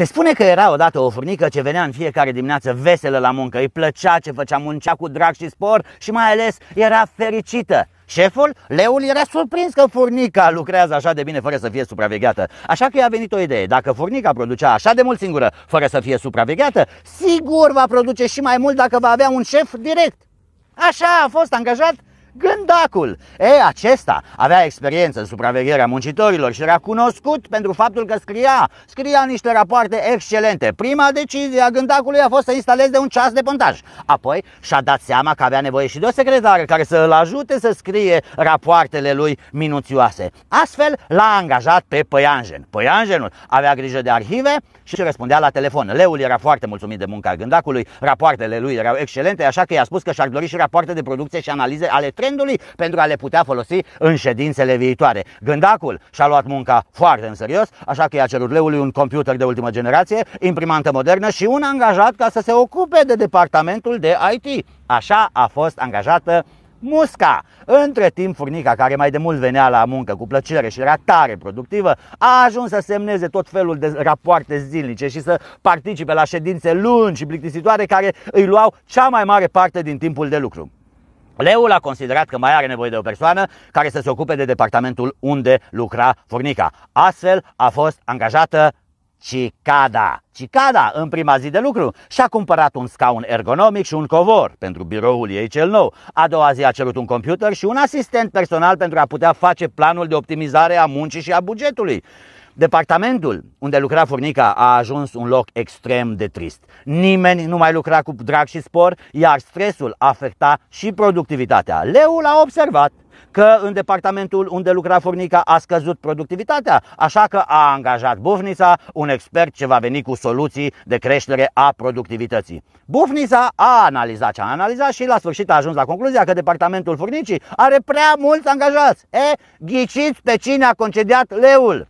Se spune că era odată o furnică ce venea în fiecare dimineață veselă la muncă, îi plăcea ce făcea, muncea cu drag și spor și mai ales era fericită. Șeful, leul, era surprins că furnica lucrează așa de bine fără să fie supravegheată. Așa că i-a venit o idee. Dacă furnica producea așa de mult singură, fără să fie supravegheată, sigur va produce și mai mult dacă va avea un șef direct. Așa a fost angajat gândacul. E, acesta avea experiență în supravegherea muncitorilor și era cunoscut pentru faptul că scria, scria niște rapoarte excelente. Prima decizie a gândacului a fost să instaleze un ceas de pontaj. Apoi și-a dat seama că avea nevoie și de o secretară care să îl ajute să scrie rapoartele lui minuțioase. Astfel l-a angajat pe Păianjen. Păianjenul avea grijă de arhive și răspundea la telefon. Leul era foarte mulțumit de munca gândacului, rapoartele lui erau excelente, așa că i-a spus că și-ar dori și rapoarte de producție și analize ale trei weekendului pentru a le putea folosi în ședințele viitoare. Gândacul și-a luat munca foarte în serios, așa că i-a cerut leului un computer de ultimă generație, imprimantă modernă și un angajat ca să se ocupe de departamentul de IT. Așa a fost angajată Musca. Între timp, furnica, care mai de mult venea la muncă cu plăcere și era tare productivă, a ajuns să semneze tot felul de rapoarte zilnice și să participe la ședințe lungi și plictisitoare care îi luau cea mai mare parte din timpul de lucru. Leul a considerat că mai are nevoie de o persoană care să se ocupe de departamentul unde lucra furnica. Astfel a fost angajată Cicada. Cicada, în prima zi de lucru, și-a cumpărat un scaun ergonomic și un covor pentru biroul ei cel nou. A doua zi a cerut un computer și un asistent personal pentru a putea face planul de optimizare a muncii și a bugetului. Departamentul unde lucra furnica a ajuns un loc extrem de trist. Nimeni nu mai lucra cu drag și spor, iar stresul afecta și productivitatea. Leul a observat că în departamentul unde lucra furnica a scăzut productivitatea, așa că a angajat Bufnița, un expert ce va veni cu soluții de creștere a productivității. Bufnița a analizat ce a analizat și la sfârșit a ajuns la concluzia că departamentul furnicii are prea mulți angajați. E, ghiciți pe cine a concediat leul!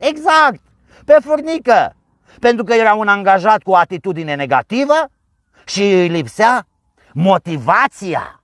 Exact, pe furnică. Pentru că era un angajat cu o atitudine negativă și îi lipsea motivația.